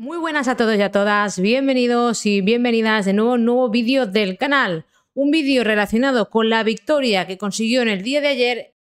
Muy buenas a todos y a todas, bienvenidos y bienvenidas de nuevo a un nuevo vídeo del canal. Un vídeo relacionado con la victoria que consiguió en el día de ayer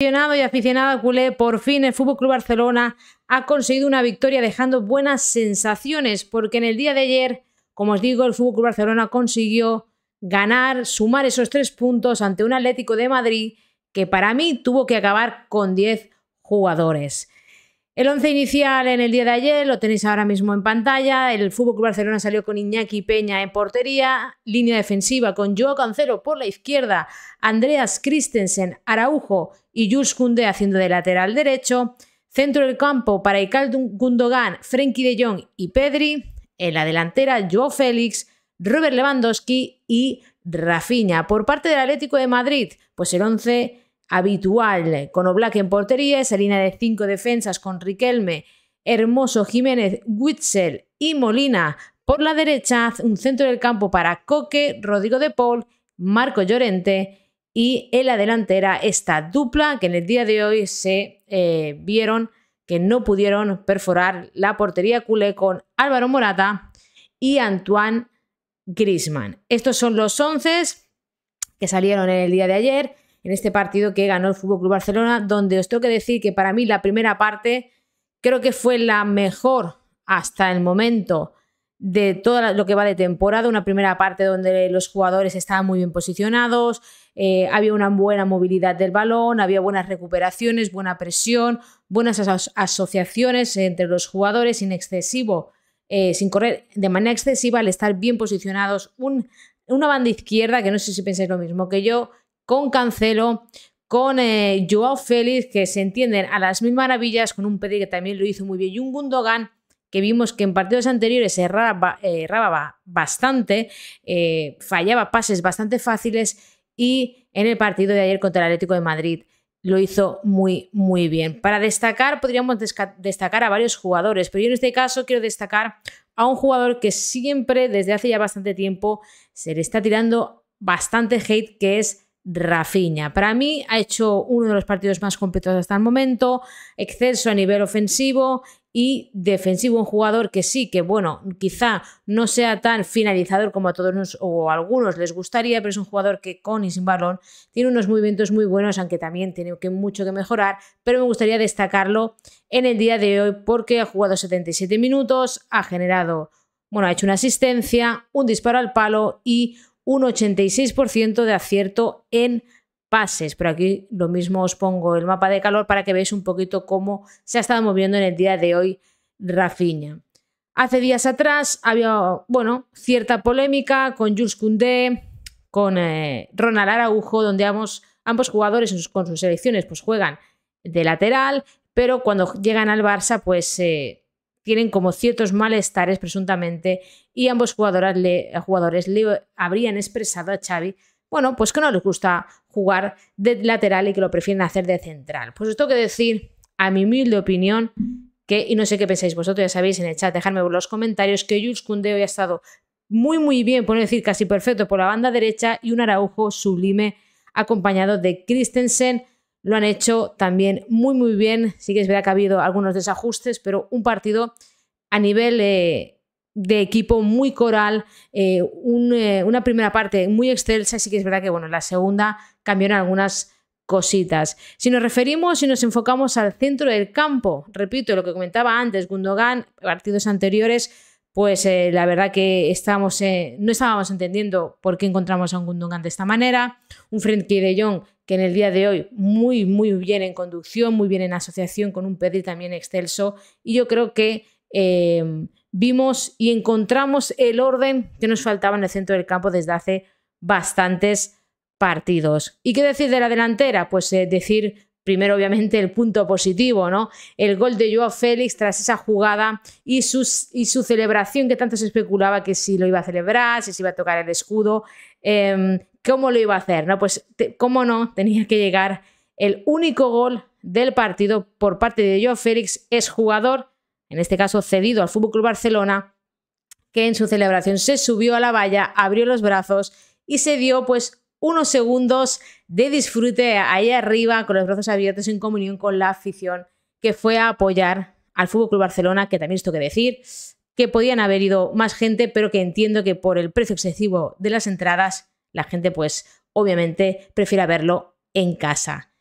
Aficionado y aficionada culé, por fin el Fútbol Club Barcelona ha conseguido una victoria dejando buenas sensaciones, porque en el día de ayer, como os digo, el Fútbol Club Barcelona consiguió ganar, sumar esos tres puntos ante un Atlético de Madrid que para mí tuvo que acabar con 10 jugadores. El once inicial en el día de ayer lo tenéis ahora mismo en pantalla. El Fútbol Barcelona salió con Iñaki Peña en portería, línea defensiva con Joao Cancelo por la izquierda, Andreas Christensen, Araujo y Jules Koundé haciendo de lateral derecho, centro del campo para Ical Gundogan, Frenkie de Jong y Pedri, en la delantera Joao Félix, Robert Lewandowski y Rafinha. Por parte del Atlético de Madrid, pues el once habitual, con Oblak en portería, esa línea de cinco defensas con Riquelme, Hermoso, Jiménez, Witzel y Molina por la derecha, un centro del campo para Coque, Rodrigo de Paul, Marco Llorente y en la delantera esta dupla que en el día de hoy se eh, vieron que no pudieron perforar la portería culé con Álvaro Morata y Antoine Grisman. Estos son los once que salieron en el día de ayer en este partido que ganó el Fútbol Club Barcelona, donde os tengo que decir que para mí la primera parte creo que fue la mejor hasta el momento de todo lo que va de temporada, una primera parte donde los jugadores estaban muy bien posicionados, eh, había una buena movilidad del balón, había buenas recuperaciones, buena presión, buenas asociaciones entre los jugadores sin excesivo, eh, sin correr de manera excesiva, al estar bien posicionados, una banda izquierda, que no sé si pensáis lo mismo que yo, con Cancelo, con eh, Joao Félix, que se entienden a las mil maravillas, con un Pedri que también lo hizo muy bien, y un Gundogan que vimos que en partidos anteriores erraba, bastante, eh, fallaba pases bastante fáciles y en el partido de ayer contra el Atlético de Madrid lo hizo muy, muy bien. Para destacar, podríamos destacar a varios jugadores, pero yo en este caso quiero destacar a un jugador que siempre, desde hace ya bastante tiempo, se le está tirando bastante hate, que es Rafiña, Para mí ha hecho uno de los partidos más completos hasta el momento, exceso a nivel ofensivo y defensivo, un jugador que sí, que bueno, quizá no sea tan finalizador como a todos nos, o a algunos les gustaría, pero es un jugador que con y sin balón tiene unos movimientos muy buenos, aunque también tiene mucho que mejorar, pero me gustaría destacarlo en el día de hoy porque ha jugado 77 minutos, ha generado, bueno, ha hecho una asistencia, un disparo al palo y un 86% de acierto en pases. Pero aquí lo mismo os pongo el mapa de calor para que veáis un poquito cómo se ha estado moviendo en el día de hoy Rafinha. Hace días atrás había, bueno, cierta polémica con Jules Koundé, con eh, Ronald Araujo, donde ambos, jugadores con sus selecciones pues juegan de lateral, pero cuando llegan al Barça pues eh, tienen como ciertos malestares presuntamente y ambos jugadores le, jugadores le habrían expresado a Xavi bueno, pues que no les gusta jugar de lateral y que lo prefieren hacer de central. Pues esto que decir, a mi humilde opinión, que, y no sé qué pensáis vosotros, ya sabéis en el chat, dejadme los comentarios, que Jules Koundé hoy ha estado muy, muy bien, por decir casi perfecto, por la banda derecha y un Araujo sublime acompañado de Christensen, lo han hecho también muy, muy bien. Sí que es verdad que ha habido algunos desajustes, pero un partido a nivel eh, de equipo muy coral, eh, eh, una primera parte muy excelsa. Sí que es verdad que bueno, la segunda cambiaron algunas cositas. Si nos referimos y nos enfocamos al centro del campo, repito lo que comentaba antes, Gundogan, partidos anteriores, pues la verdad que no estábamos entendiendo por qué encontramos a un Gundogan de esta manera. Un Frenkie de Jong que en el día de hoy muy, muy bien en conducción, muy bien en asociación con un Pedri también excelso. Y yo creo que eh, vimos y encontramos el orden que nos faltaba en el centro del campo desde hace bastantes partidos. ¿Y qué decir de la delantera? Pues eh, decir primero obviamente el punto positivo, ¿no? El gol de Joao Félix tras esa jugada y, y su celebración que tanto se especulaba que si lo iba a celebrar, si se iba a tocar el escudo. Em, ¿Cómo lo iba a hacer? No, pues, cómo no, tenía que llegar el único gol del partido por parte de Joe Félix, es jugador, en este caso cedido al Fútbol Club Barcelona, que en su celebración se subió a la valla, abrió los brazos y se dio pues unos segundos de disfrute ahí arriba con los brazos abiertos en comunión con la afición que fue a apoyar al Fútbol Club Barcelona, que también esto que decir, que podían haber ido más gente, pero que entiendo que por el precio excesivo de las entradas la gente pues obviamente prefiere verlo en casa.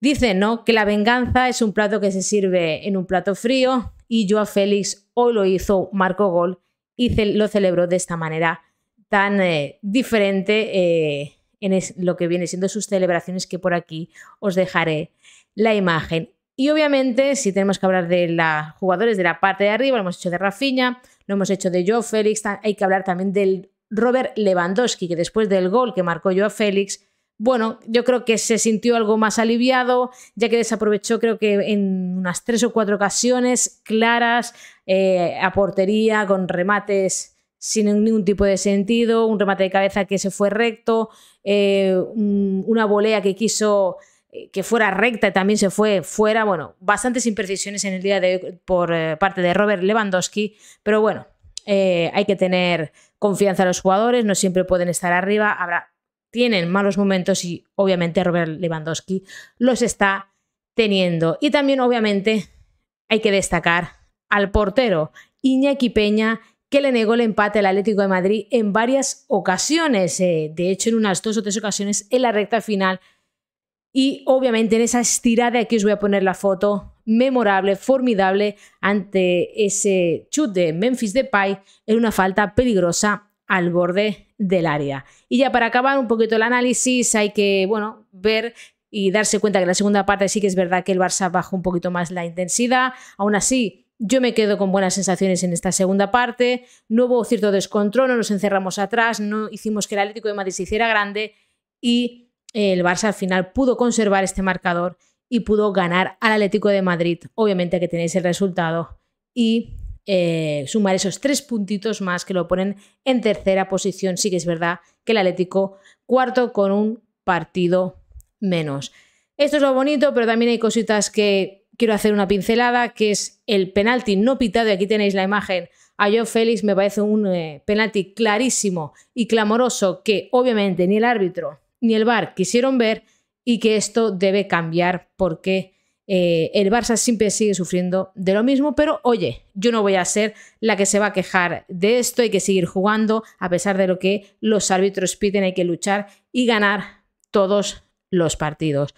Dicen, ¿no? Que la venganza es un plato que se sirve en un plato frío y a Félix hoy lo hizo Marco Gol y lo celebró de esta manera tan eh, diferente eh, en lo que viene siendo sus celebraciones que por aquí os dejaré la imagen. Y obviamente, si tenemos que hablar de los jugadores de la parte de arriba, lo hemos hecho de Rafinha, lo hemos hecho de Joe Félix, hay que hablar también del Robert Lewandowski, que después del gol que marcó yo a Félix, bueno, yo creo que se sintió algo más aliviado, ya que desaprovechó creo que en unas tres o cuatro ocasiones claras eh, a portería, con remates sin ningún tipo de sentido, un remate de cabeza que se fue recto, eh, una volea que quiso eh, que fuera recta y también se fue fuera. Bueno, bastantes imprecisiones en el día de hoy por parte de Robert Lewandowski, pero bueno, eh, hay que tener confianza en los jugadores, no siempre pueden estar arriba, tienen malos momentos y obviamente Robert Lewandowski los está teniendo. Y también obviamente hay que destacar al portero Iñaki Peña, que le negó el empate al Atlético de Madrid en varias ocasiones. Eh, de hecho, en unas dos o tres ocasiones en la recta final y obviamente en esa estirada aquí os voy a poner la foto memorable, formidable ante ese chute de Memphis Depay en una falta peligrosa al borde del área. Y ya para acabar un poquito el análisis hay que, bueno, ver y darse cuenta que en la segunda parte sí que es verdad que el Barça bajó un poquito más la intensidad, aún así yo me quedo con buenas sensaciones en esta segunda parte. No hubo cierto descontrol, no nos encerramos atrás, no hicimos que el Atlético de Madrid se hiciera grande y el Barça al final pudo conservar este marcador y pudo ganar al Atlético de Madrid. Obviamente que tenéis el resultado y eh, sumar esos tres puntitos más que lo ponen en tercera posición. Sí que es verdad que el Atlético cuarto con un partido menos. Esto es lo bonito, pero también hay cositas que quiero hacer una pincelada, que es el penalti no pitado, y aquí tenéis la imagen a Joe Félix, me parece un eh, penalti clarísimo y clamoroso que obviamente ni el árbitro ni el VAR quisieron ver y que esto debe cambiar porque eh, el Barça siempre sigue sufriendo de lo mismo, pero oye, yo no voy a ser la que se va a quejar de esto, hay que seguir jugando a pesar de lo que los árbitros piden, hay que luchar y ganar todos los partidos.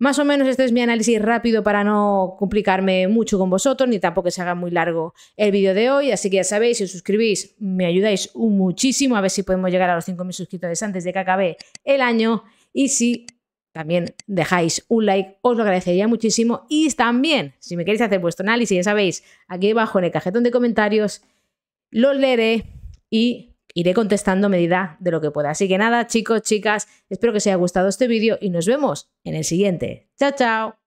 Más o menos este es mi análisis rápido para no complicarme mucho con vosotros ni tampoco que se haga muy largo el vídeo de hoy, así que ya sabéis, si os suscribís me ayudáis muchísimo a ver si podemos llegar a los 5.000 suscriptores antes de que acabe el año y si también dejáis un like, os lo agradecería muchísimo. Y también, si me queréis hacer vuestro análisis, ya sabéis, aquí abajo en el cajetón de comentarios, los leeré y iré contestando a medida de lo que pueda. Así que nada, chicos, chicas, espero que os haya gustado este vídeo y nos vemos en el siguiente. Chao, chao.